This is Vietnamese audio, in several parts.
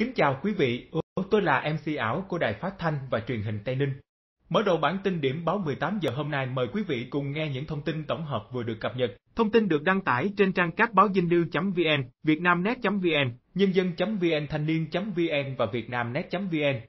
Kính chào quý vị, tôi là MC ảo của Đài Phát Thanh và Truyền hình Tây Ninh. Mở đầu bản tin điểm báo 18 giờ hôm nay mời quý vị cùng nghe những thông tin tổng hợp vừa được cập nhật. Thông tin được đăng tải trên trang các báo dinh lưu.vn, vietnamnet.vn, nhân dân.vn, thanh niên.vn và vietnamnet.vn.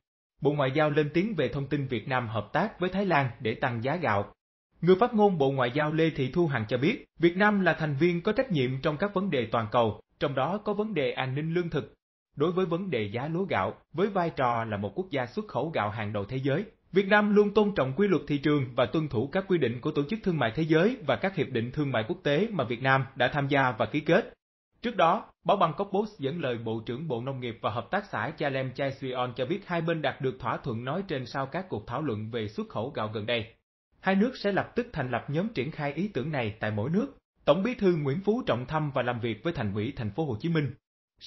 Bộ Ngoại giao lên tiếng về thông tin Việt Nam hợp tác với Thái Lan để tăng giá gạo. Người phát ngôn Bộ Ngoại giao Lê Thị Thu Hằng cho biết, Việt Nam là thành viên có trách nhiệm trong các vấn đề toàn cầu, trong đó có vấn đề an ninh lương thực, Đối với vấn đề giá lúa gạo, với vai trò là một quốc gia xuất khẩu gạo hàng đầu thế giới, Việt Nam luôn tôn trọng quy luật thị trường và tuân thủ các quy định của Tổ chức Thương mại Thế giới và các hiệp định thương mại quốc tế mà Việt Nam đã tham gia và ký kết. Trước đó, báo Bangkok Post dẫn lời Bộ trưởng Bộ Nông nghiệp và Hợp tác xã Chalem Chai Suyon cho biết hai bên đạt được thỏa thuận nói trên sau các cuộc thảo luận về xuất khẩu gạo gần đây. Hai nước sẽ lập tức thành lập nhóm triển khai ý tưởng này tại mỗi nước. Tổng Bí thư Nguyễn Phú Trọng thăm và làm việc với Thành ủy Thành phố Hồ Chí Minh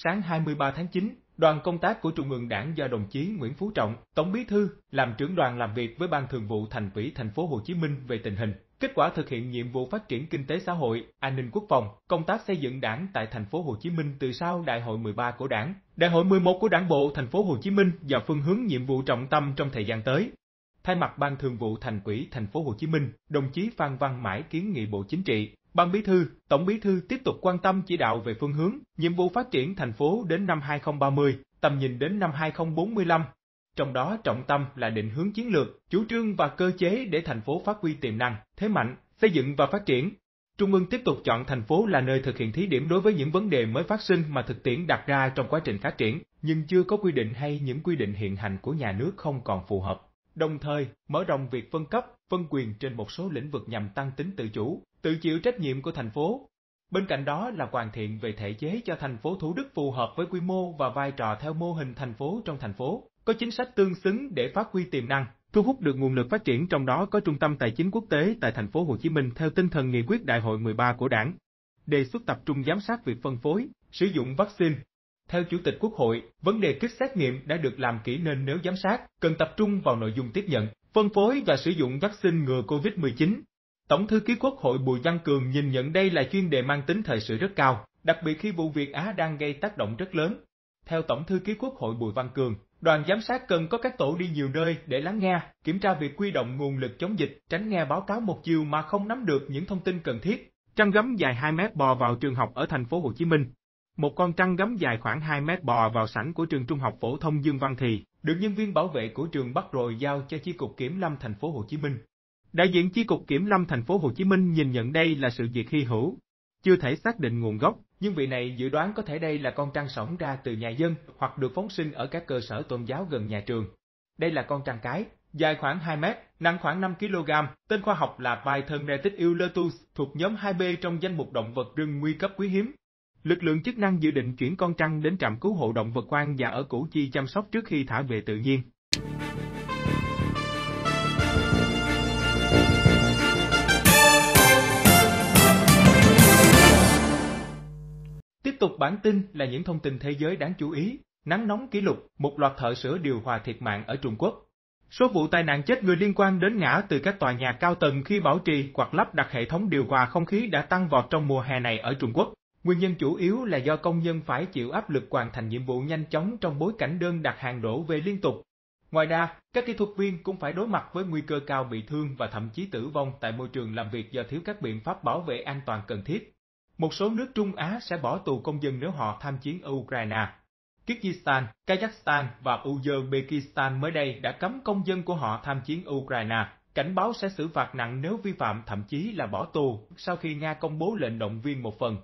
sáng 23 tháng 9, đoàn công tác của Trung ương Đảng do đồng chí Nguyễn Phú Trọng, Tổng Bí thư, làm trưởng đoàn làm việc với Ban Thường vụ Thành ủy Thành phố Hồ Chí Minh về tình hình, kết quả thực hiện nhiệm vụ phát triển kinh tế xã hội, an ninh quốc phòng, công tác xây dựng Đảng tại Thành phố Hồ Chí Minh từ sau Đại hội 13 của Đảng, Đại hội 11 của Đảng bộ Thành phố Hồ Chí Minh và phương hướng nhiệm vụ trọng tâm trong thời gian tới. Thay mặt Ban Thường vụ Thành ủy Thành phố Hồ Chí Minh, đồng chí Phan Văn Mãi kiến nghị Bộ Chính trị Ban Bí thư, Tổng Bí thư tiếp tục quan tâm chỉ đạo về phương hướng, nhiệm vụ phát triển thành phố đến năm 2030, tầm nhìn đến năm 2045. Trong đó trọng tâm là định hướng chiến lược, chủ trương và cơ chế để thành phố phát huy tiềm năng, thế mạnh, xây dựng và phát triển. Trung ương tiếp tục chọn thành phố là nơi thực hiện thí điểm đối với những vấn đề mới phát sinh mà thực tiễn đặt ra trong quá trình phát triển, nhưng chưa có quy định hay những quy định hiện hành của nhà nước không còn phù hợp đồng thời mở rộng việc phân cấp, phân quyền trên một số lĩnh vực nhằm tăng tính tự chủ, tự chịu trách nhiệm của thành phố. Bên cạnh đó là hoàn thiện về thể chế cho thành phố Thủ Đức phù hợp với quy mô và vai trò theo mô hình thành phố trong thành phố, có chính sách tương xứng để phát huy tiềm năng, thu hút được nguồn lực phát triển trong đó có trung tâm tài chính quốc tế tại thành phố Hồ Chí Minh theo tinh thần nghị quyết đại hội 13 của Đảng. Đề xuất tập trung giám sát việc phân phối, sử dụng vaccine. Theo Chủ tịch Quốc hội, vấn đề kích xét nghiệm đã được làm kỹ nên nếu giám sát, cần tập trung vào nội dung tiếp nhận, phân phối và sử dụng vaccine ngừa COVID-19, Tổng thư ký Quốc hội Bùi Văn Cường nhìn nhận đây là chuyên đề mang tính thời sự rất cao, đặc biệt khi vụ việc Á đang gây tác động rất lớn. Theo Tổng thư ký Quốc hội Bùi Văn Cường, đoàn giám sát cần có các tổ đi nhiều nơi để lắng nghe, kiểm tra việc quy động nguồn lực chống dịch, tránh nghe báo cáo một chiều mà không nắm được những thông tin cần thiết. Trăng gấm dài 2 mét bò vào trường học ở thành phố Hồ Chí Minh. Một con trăng gấm dài khoảng 2 mét bò vào sảnh của trường trung học phổ thông Dương Văn Thì, được nhân viên bảo vệ của trường bắt rồi giao cho chi cục kiểm lâm thành phố Hồ Chí Minh. Đại diện chi cục kiểm lâm thành phố Hồ Chí Minh nhìn nhận đây là sự việc hy hữu, chưa thể xác định nguồn gốc, nhưng vị này dự đoán có thể đây là con trăng sống ra từ nhà dân hoặc được phóng sinh ở các cơ sở tôn giáo gần nhà trường. Đây là con trăng cái, dài khoảng 2 mét, nặng khoảng 5 kg, tên khoa học là Python retic euletus, thuộc nhóm 2B trong danh mục động vật rừng nguy cấp quý hiếm. Lực lượng chức năng dự định chuyển con trăng đến trạm cứu hộ động vật quan và ở Củ Chi chăm sóc trước khi thả về tự nhiên. Tiếp tục bản tin là những thông tin thế giới đáng chú ý. Nắng nóng kỷ lục, một loạt thợ sửa điều hòa thiệt mạng ở Trung Quốc. Số vụ tai nạn chết người liên quan đến ngã từ các tòa nhà cao tầng khi bảo trì hoặc lắp đặt hệ thống điều hòa không khí đã tăng vọt trong mùa hè này ở Trung Quốc. Nguyên nhân chủ yếu là do công nhân phải chịu áp lực hoàn thành nhiệm vụ nhanh chóng trong bối cảnh đơn đặt hàng đổ về liên tục. Ngoài ra, các kỹ thuật viên cũng phải đối mặt với nguy cơ cao bị thương và thậm chí tử vong tại môi trường làm việc do thiếu các biện pháp bảo vệ an toàn cần thiết. Một số nước Trung Á sẽ bỏ tù công dân nếu họ tham chiến ở Ukraine. Kyrgyzstan, Kazakhstan và Uzbekistan mới đây đã cấm công dân của họ tham chiến Ukraine, cảnh báo sẽ xử phạt nặng nếu vi phạm thậm chí là bỏ tù sau khi Nga công bố lệnh động viên một phần.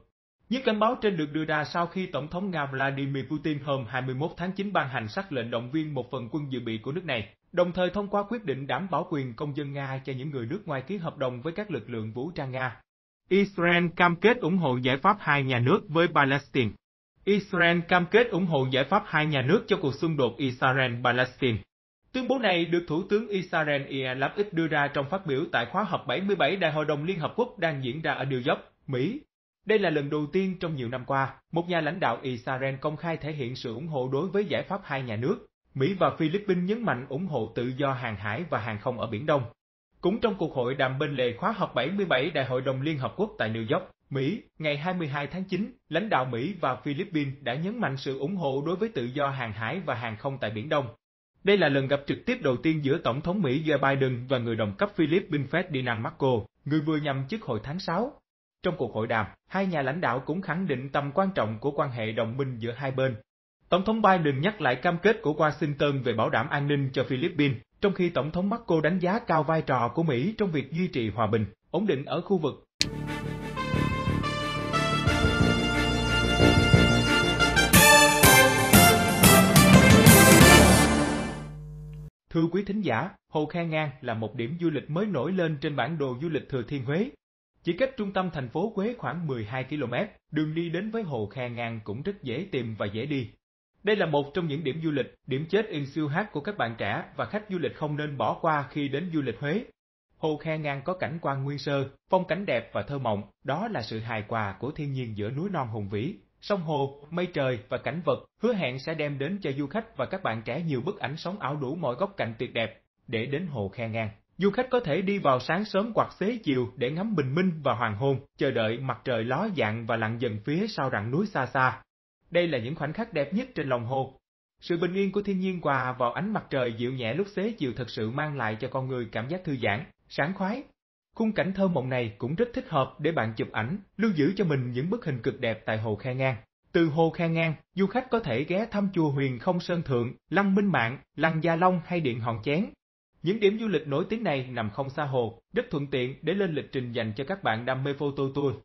Những cảnh báo trên được đưa ra sau khi Tổng thống Nga Vladimir Putin hôm 21 tháng 9 ban hành sắc lệnh động viên một phần quân dự bị của nước này, đồng thời thông qua quyết định đảm bảo quyền công dân Nga cho những người nước ngoài ký hợp đồng với các lực lượng vũ trang Nga. Israel cam kết ủng hộ giải pháp hai nhà nước với Palestine. Israel cam kết ủng hộ giải pháp hai nhà nước cho cuộc xung đột Israel-Palestine. Tuyên bố này được Thủ tướng Israel Yair Lapid đưa ra trong phát biểu tại khóa họp 77 Đại hội đồng Liên Hợp Quốc đang diễn ra ở New York, Mỹ. Đây là lần đầu tiên trong nhiều năm qua, một nhà lãnh đạo Israel công khai thể hiện sự ủng hộ đối với giải pháp hai nhà nước. Mỹ và Philippines nhấn mạnh ủng hộ tự do hàng hải và hàng không ở Biển Đông. Cũng trong cuộc hội đàm bên lề khóa họp 77 Đại hội đồng Liên Hợp Quốc tại New York, Mỹ, ngày 22 tháng 9, lãnh đạo Mỹ và Philippines đã nhấn mạnh sự ủng hộ đối với tự do hàng hải và hàng không tại Biển Đông. Đây là lần gặp trực tiếp đầu tiên giữa Tổng thống Mỹ Joe Biden và người đồng cấp Philippines Ferdinand Marcos, người vừa nhậm chức hồi tháng 6. Trong cuộc hội đàm, hai nhà lãnh đạo cũng khẳng định tầm quan trọng của quan hệ đồng minh giữa hai bên. Tổng thống Biden nhắc lại cam kết của Washington về bảo đảm an ninh cho Philippines, trong khi Tổng thống Marco đánh giá cao vai trò của Mỹ trong việc duy trì hòa bình, ổn định ở khu vực. Thưa quý thính giả, Hồ Khe Ngang là một điểm du lịch mới nổi lên trên bản đồ du lịch Thừa Thiên Huế. Chỉ cách trung tâm thành phố Huế khoảng 12 km, đường đi đến với Hồ Khe Ngang cũng rất dễ tìm và dễ đi. Đây là một trong những điểm du lịch, điểm chết in siêu hát của các bạn trẻ và khách du lịch không nên bỏ qua khi đến du lịch Huế. Hồ Khe Ngang có cảnh quan nguyên sơ, phong cảnh đẹp và thơ mộng, đó là sự hài hòa của thiên nhiên giữa núi non hùng vĩ, sông hồ, mây trời và cảnh vật, hứa hẹn sẽ đem đến cho du khách và các bạn trẻ nhiều bức ảnh sống ảo đủ mọi góc cạnh tuyệt đẹp. Để đến Hồ Khe Ngang, du khách có thể đi vào sáng sớm hoặc xế chiều để ngắm bình minh và hoàng hôn, chờ đợi mặt trời ló dạng và lặn dần phía sau rặng núi xa xa. Đây là những khoảnh khắc đẹp nhất trên lòng hồ. Sự bình yên của thiên nhiên hòa vào ánh mặt trời dịu nhẹ lúc xế chiều thật sự mang lại cho con người cảm giác thư giãn, sáng khoái. Khung cảnh thơ mộng này cũng rất thích hợp để bạn chụp ảnh, lưu giữ cho mình những bức hình cực đẹp tại hồ Khe Ngang. Từ hồ Khe Ngang, du khách có thể ghé thăm chùa Huyền Không Sơn Thượng, Lăng Minh Mạng, Lăng Gia Long hay Điện Hòn Chén. Những điểm du lịch nổi tiếng này nằm không xa hồ, rất thuận tiện để lên lịch trình dành cho các bạn đam mê photo tour.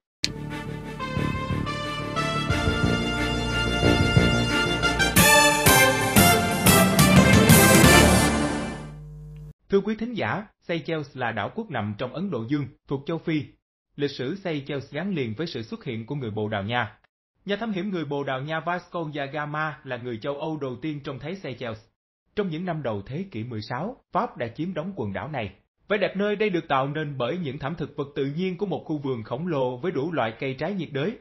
Thưa quý thính giả, Seychelles là đảo quốc nằm trong Ấn Độ Dương, thuộc châu Phi. Lịch sử Seychelles gắn liền với sự xuất hiện của người Bồ Đào Nha. Nhà thám hiểm người Bồ Đào Nha Vasco da Gama là người châu Âu đầu tiên trông thấy Seychelles. Trong những năm đầu thế kỷ 16, Pháp đã chiếm đóng quần đảo này. Vẻ đẹp nơi đây được tạo nên bởi những thảm thực vật tự nhiên của một khu vườn khổng lồ với đủ loại cây trái nhiệt đới.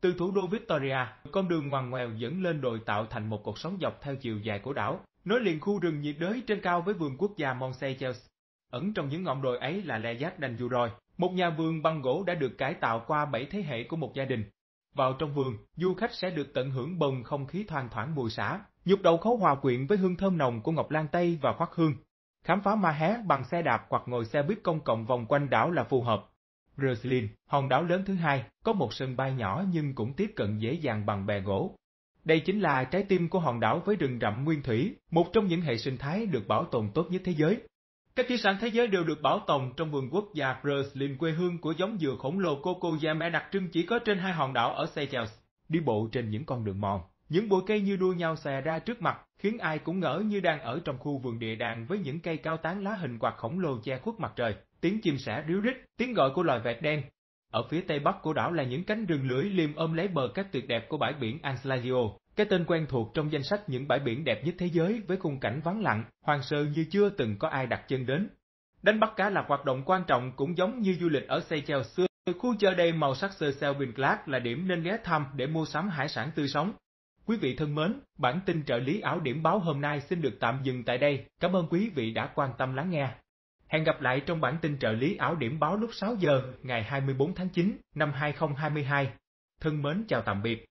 Từ thủ đô Victoria, con đường ngoằn ngoèo dẫn lên đồi tạo thành một cột sóng dọc theo chiều dài của đảo, nối liền khu rừng nhiệt đới trên cao với vườn quốc gia Montseychelles. Ẩn trong những ngọn đồi ấy là Le Lac đành rồi, một nhà vườn bằng gỗ đã được cải tạo qua bảy thế hệ của một gia đình. Vào trong vườn, du khách sẽ được tận hưởng bồng không khí thoang thoảng mùi xả, nhục đầu khấu hòa quyện với hương thơm nồng của ngọc lan tây và khoác hương. Khám phá ma hé bằng xe đạp hoặc ngồi xe buýt công cộng vòng quanh đảo là phù hợp. Roslyn, hòn đảo lớn thứ hai, có một sân bay nhỏ nhưng cũng tiếp cận dễ dàng bằng bè gỗ. Đây chính là trái tim của hòn đảo với rừng rậm nguyên thủy, một trong những hệ sinh thái được bảo tồn tốt nhất thế giới. Các di sản thế giới đều được bảo tồn trong vườn quốc gia Breslin quê hương của giống dừa khổng lồ Cocoyam đặc trưng chỉ có trên hai hòn đảo ở Seychelles. Đi bộ trên những con đường mòn, những bụi cây như đua nhau xè ra trước mặt, khiến ai cũng ngỡ như đang ở trong khu vườn địa đàng với những cây cao tán lá hình quạt khổng lồ che khuất mặt trời. Tiếng chim sẻ ríu rít, tiếng gọi của loài vẹt đen, ở phía tây bắc của đảo là những cánh rừng lưới liềm ôm lấy bờ cát tuyệt đẹp của bãi biển Anslagio, cái tên quen thuộc trong danh sách những bãi biển đẹp nhất thế giới với khung cảnh vắng lặng, hoang sơ như chưa từng có ai đặt chân đến. Đánh bắt cá là hoạt động quan trọng cũng giống như du lịch ở Seychelles xưa. Khu chợ đầy màu sắc sơ seo Glass là điểm nên ghé thăm để mua sắm hải sản tươi sống. Quý vị thân mến, bản tin trợ lý ảo điểm báo hôm nay xin được tạm dừng tại đây. Cảm ơn quý vị đã quan tâm lắng nghe. Hẹn gặp lại trong bản tin trợ lý ảo điểm báo lúc 6 giờ ngày 24 tháng 9 năm 2022. Thân mến chào tạm biệt.